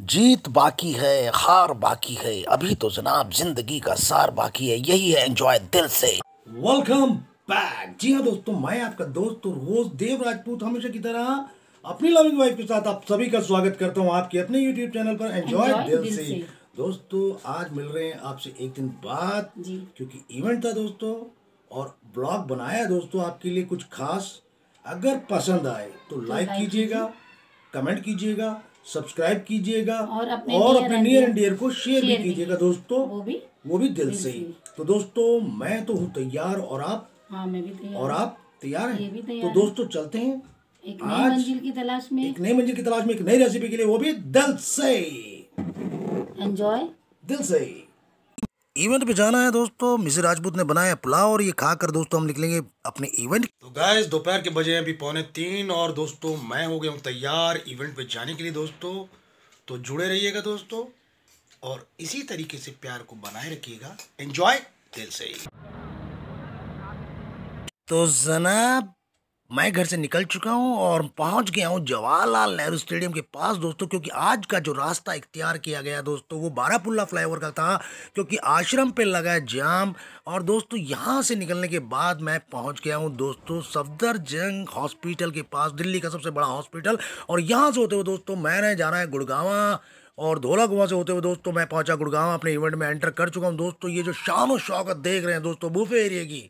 जीत बाकी है हार बाकी है अभी तो जनाब जिंदगी का सार बाकी है यही है एंजॉय दिल से वेलकम बैक जी हाँ दोस्तों मैं आपका दोस्त रोज देव राजपूत हमेशा की तरह अपनी लविंग वाइफ के साथ आप सभी का स्वागत करता हूँ आपके अपने यूट्यूब चैनल पर एंजॉय दिल, दिल से, से। दोस्तों आज मिल रहे हैं आपसे एक दिन बाद क्योंकि इवेंट था दोस्तों और ब्लॉग बनाया दोस्तों आपके लिए कुछ खास अगर पसंद आए तो लाइक तो कीजिएगा कमेंट कीजिएगा सब्सक्राइब कीजिएगा और अपने और अपने नियर एंड डियर को शेयर भी कीजिएगा दोस्तों वो भी वो भी दिल, से ही तो दोस्तों मैं तो हूँ तैयार और आप हाँ, और आप तैयार हैं तो दोस्तों चलते हैं एक नई मंजिल की तलाश में एक नई मंजिल की तलाश में एक नई रेसिपी के लिए वो भी दिल से एंजॉय दिल से इवेंट पे जाना है दोस्तों मिसिर राजपूत ने बनाया पुलाव और ये खाकर दोस्तों हम निकलेंगे अपने इवेंट तो गाइस दोपहर के बजे अभी पौने तीन और दोस्तों मैं हो गया हूँ तैयार इवेंट पे जाने के लिए दोस्तों तो जुड़े रहिएगा दोस्तों और इसी तरीके से प्यार को बनाए रखिएगा एंजॉय दिल से तो जनाब मैं घर से निकल चुका हूँ और पहुँच गया हूँ जवाहरलाल नेहरू स्टेडियम के पास दोस्तों क्योंकि आज का जो रास्ता इख्तियार किया गया दोस्तों वो बारापुल्ला फ्लाईओवर का था क्योंकि आश्रम पे लगा जाम और दोस्तों यहाँ से निकलने के बाद मैं पहुँच गया हूँ दोस्तों सफदर जंग हॉस्पिटल के पास दिल्ली का सबसे बड़ा हॉस्पिटल और यहाँ से होते हुए दोस्तों मैंने जाना है गुड़गावा और धोला कुआ से होते हुए दोस्तों मैं पहुंचा गुड़गांव अपने इवेंट में एंटर कर चुका हूं दोस्तों ये जो शाम शौकत देख रहे हैं दोस्तों बूफे एरिया की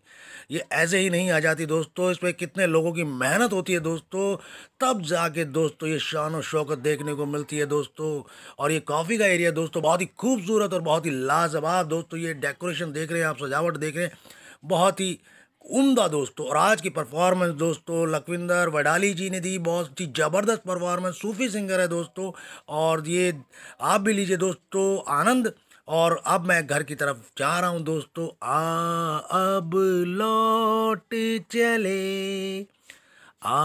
ये ऐसे ही नहीं आ जाती दोस्तों इस पर कितने लोगों की मेहनत होती है दोस्तों तब जाके दोस्तों ये शान शौकत देखने को मिलती है दोस्तों और ये कॉफ़ी का एरिया दोस्तों बहुत ही खूबसूरत और बहुत ही लाजवाब दोस्तों ये डेकोरेशन देख रहे हैं आप सजावट देख रहे हैं बहुत ही उमदा दोस्तों और आज की परफॉर्मेंस दोस्तों लखविंदर वडाली जी ने दी बहुत ही ज़बरदस्त परफॉर्मेंस सूफी सिंगर है दोस्तों और ये आप भी लीजिए दोस्तों आनंद और अब मैं घर की तरफ जा रहा हूँ दोस्तों आ अब लौट चले आ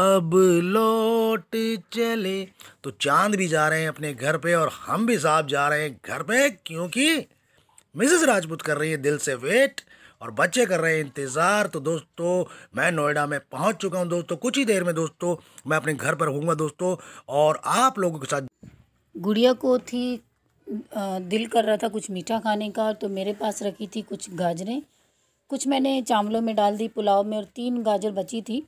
अब लौट चले तो चांद भी जा रहे हैं अपने घर पे और हम भी साहब जा रहे हैं घर पे क्योंकि मिसेस राजपूत कर रही है दिल से वेट और बच्चे कर रहे हैं इंतज़ार तो दोस्तों मैं नोएडा में पहुंच चुका हूं दोस्तों कुछ ही देर में दोस्तों मैं अपने घर पर होऊंगा दोस्तों और आप लोगों के साथ गुड़िया को थी दिल कर रहा था कुछ मीठा खाने का तो मेरे पास रखी थी कुछ गाजरें कुछ मैंने चावलों में डाल दी पुलाव में और तीन गाजर बची थी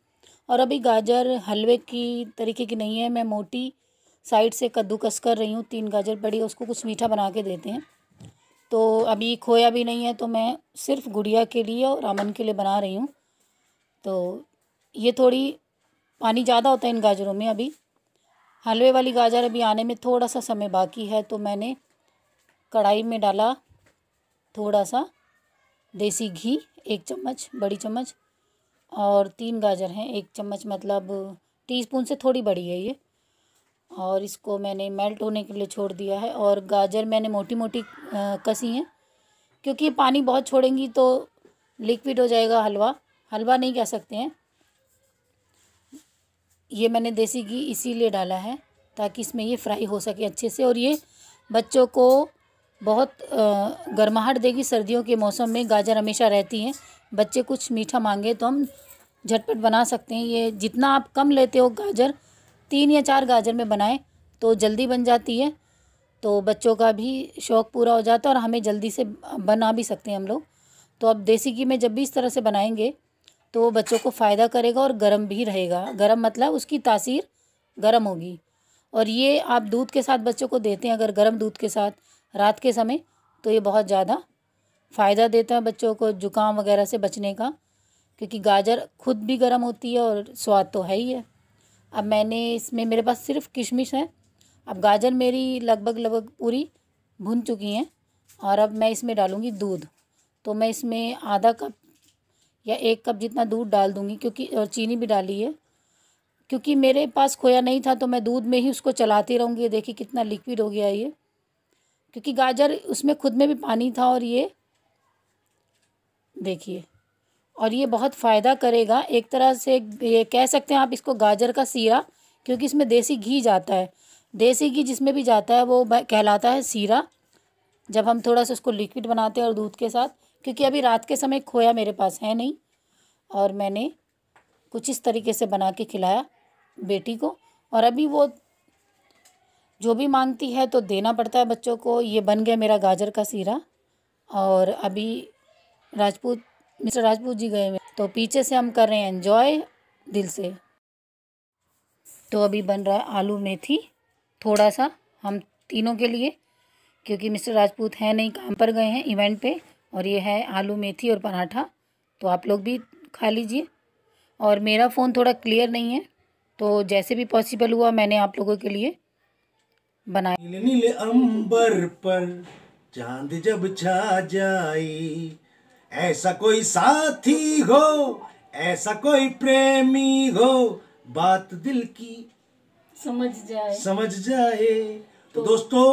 और अभी गाजर हलवे की तरीके की नहीं है मैं मोटी साइड से कद्दूकस कर रही हूँ तीन गाजर पड़ी उसको कुछ मीठा बना के देते हैं तो अभी खोया भी नहीं है तो मैं सिर्फ गुड़िया के लिए और अमन के लिए बना रही हूँ तो ये थोड़ी पानी ज़्यादा होता है इन गाजरों में अभी हलवे वाली गाजर अभी आने में थोड़ा सा समय बाकी है तो मैंने कढ़ाई में डाला थोड़ा सा देसी घी एक चम्मच बड़ी चम्मच और तीन गाजर हैं एक चम्मच मतलब टीस्पून से थोड़ी बड़ी है ये और इसको मैंने मेल्ट होने के लिए छोड़ दिया है और गाजर मैंने मोटी मोटी कसी हैं क्योंकि पानी बहुत छोड़ेंगी तो लिक्विड हो जाएगा हलवा हलवा नहीं कह सकते हैं ये मैंने देसी घी इसीलिए डाला है ताकि इसमें ये फ्राई हो सके अच्छे से और ये बच्चों को बहुत गर्माहट देगी सर्दियों के मौसम में गाजर हमेशा रहती हैं बच्चे कुछ मीठा मांगे तो हम झटपट बना सकते हैं ये जितना आप कम लेते हो गाजर तीन या चार गाजर में बनाएं तो जल्दी बन जाती है तो बच्चों का भी शौक़ पूरा हो जाता है और हमें जल्दी से बना भी सकते हैं हम लोग तो अब देसी घी में जब भी इस तरह से बनाएंगे तो वो बच्चों को फ़ायदा करेगा और गर्म भी रहेगा गर्म मतलब उसकी तासीर गर्म होगी और ये आप दूध के साथ बच्चों को देते हैं अगर गर्म दूध के साथ रात के समय तो ये बहुत ज़्यादा फ़ायदा देता है बच्चों को जुकाम वगैरह से बचने का क्योंकि गाजर खुद भी गर्म होती है और स्वाद तो है ही है अब मैंने इसमें मेरे पास सिर्फ किशमिश है अब गाजर मेरी लगभग लगभग पूरी भुन चुकी हैं और अब मैं इसमें डालूँगी दूध तो मैं इसमें आधा कप या एक कप जितना दूध डाल दूँगी क्योंकि और चीनी भी डाली है क्योंकि मेरे पास खोया नहीं था तो मैं दूध में ही उसको चलाती रहूँगी देखिए कितना लिक्विड हो गया ये क्योंकि गाजर उसमें खुद में भी पानी था और ये देखिए और ये बहुत फ़ायदा करेगा एक तरह से ये कह सकते हैं आप इसको गाजर का सीरा क्योंकि इसमें देसी घी जाता है देसी घी जिसमें भी जाता है वो कहलाता है सीरा जब हम थोड़ा सा उसको लिक्विड बनाते हैं और दूध के साथ क्योंकि अभी रात के समय खोया मेरे पास है नहीं और मैंने कुछ इस तरीके से बना के खिलाया बेटी को और अभी वो जो भी मांगती है तो देना पड़ता है बच्चों को ये बन गया मेरा गाजर का सीरा और अभी राजपूत मिस्टर राजपूत जी गए हुए तो पीछे से हम कर रहे हैं एन्जॉय दिल से तो अभी बन रहा है आलू मेथी थोड़ा सा हम तीनों के लिए क्योंकि मिस्टर राजपूत हैं नहीं काम पर गए हैं इवेंट पे और ये है आलू मेथी और पराठा तो आप लोग भी खा लीजिए और मेरा फ़ोन थोड़ा क्लियर नहीं है तो जैसे भी पॉसिबल हुआ मैंने आप लोगों के लिए बनाया नीले अंबर पर चांद जब छा जाए ऐसा कोई साथी हो ऐसा कोई प्रेमी हो बात दिल की समझ जाए समझ जाए तो, तो दोस्तों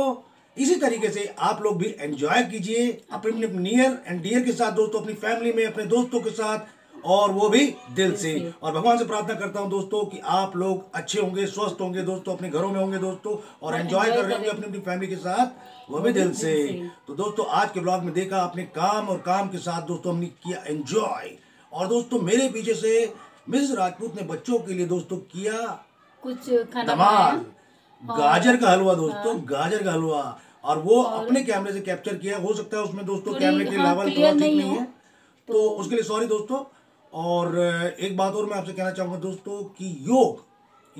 इसी तरीके से आप लोग भी एंजॉय कीजिए अपने अपने नियर एंड डियर के साथ दोस्तों अपनी फैमिली में अपने दोस्तों के साथ और वो भी दिल से और भगवान से प्रार्थना करता हूँ दोस्तों कि आप लोग अच्छे होंगे स्वस्थ होंगे दोस्तों अपने घरों में होंगे दोस्तों और एंजॉय कर रहे होंगे अपनी अपनी फैमिली के साथ वो भी दिल से तो दोस्तों आज के ब्लॉग में देखा अपने काम और काम के साथ दोस्तों हमने किया एंजॉय और दोस्तों मेरे पीछे से मिस राजपूत ने बच्चों के लिए दोस्तों किया कुछ धमाल हाँ। गाजर का हलवा दोस्तों हाँ। गाजर का हलवा और वो और अपने कैमरे से कैप्चर किया हो सकता है उसमें दोस्तों कैमरे के लेवल हाँ, थोड़ा ठीक नहीं है तो, तो उसके लिए सॉरी दोस्तों और एक बात और मैं आपसे कहना चाहूँगा दोस्तों कि योग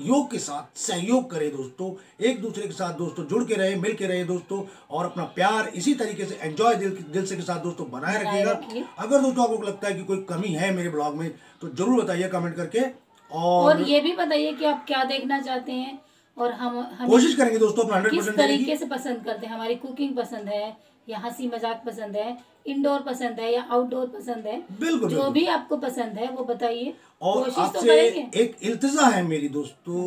योग के साथ सहयोग करें दोस्तों एक दूसरे के साथ दोस्तों जुड़ के रहे मिल के रहे दोस्तों और अपना प्यार इसी तरीके से एंजॉय दिल दिल से के साथ दोस्तों बनाए रखिएगा अगर दोस्तों आपको लगता है कि कोई कमी है मेरे ब्लॉग में तो जरूर बताइए कमेंट करके और, और ये भी बताइए कि आप क्या देखना चाहते हैं और हम, कोशिश करेंगे दोस्तों अपना हंड्रेड तरीके से पसंद करते हैं हमारी कुकिंग पसंद है या हंसी मजाक पसंद है इंडोर पसंद है या आउटडोर पसंद है बिल्कुल जो भी आपको पसंद है वो बताइए और तो आपसे तो एक इल्तजा है मेरी दोस्तों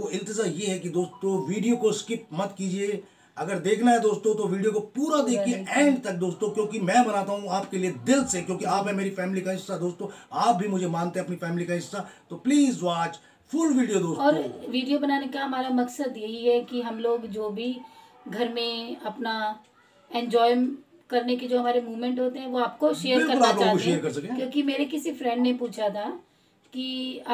वो इल्तजा ये है कि दोस्तों वीडियो को स्किप मत कीजिए अगर देखना है दोस्तों तो वीडियो को पूरा देखिए एंड तक दोस्तों क्योंकि मैं बनाता हूँ आपके लिए दिल से क्योंकि आप है मेरी फैमिली का हिस्सा दोस्तों आप भी मुझे मानते हैं अपनी फैमिली का हिस्सा तो प्लीज वॉच फुल वीडियो दोस्तों और वीडियो बनाने का हमारा मकसद यही है कि हम लोग जो भी घर में अपना एंजॉय करने के जो हमारे मूवमेंट होते हैं वो आपको शेयर करना चाहते हैं क्योंकि मेरे किसी फ्रेंड ने पूछा था कि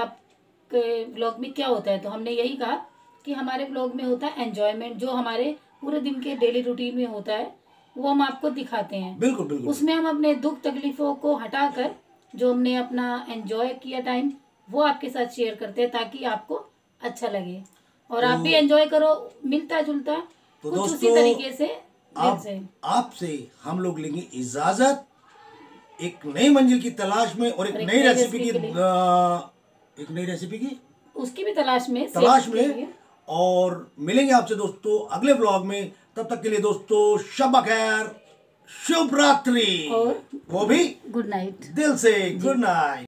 आपके ब्लॉग में क्या होता है तो हमने यही कहा कि हमारे ब्लॉग में होता है एंजॉयमेंट जो हमारे पूरे दिन के डेली रूटीन में होता है वो हम आपको दिखाते हैं बिल्कुल बिल्कुल उसमें हम अपने दुख तकलीफों को हटाकर जो हमने अपना एंजॉय किया टाइम वो आपके साथ शेयर करते हैं ताकि आपको अच्छा लगे और आप भी एंजॉय तो- करो मिलता जुलता तो कुछ उसी तरीके से आप आपसे हम लोग लेंगे इजाजत एक नई मंजिल की तलाश में और एक नई रेसिपी की एक नई रेसिपी की उसकी भी तलाश में तलाश में और मिलेंगे आपसे दोस्तों अगले ब्लॉग में तब तक के लिए दोस्तों शब खैर शुभ रात्रि वो भी गुड नाइट दिल से गुड नाइट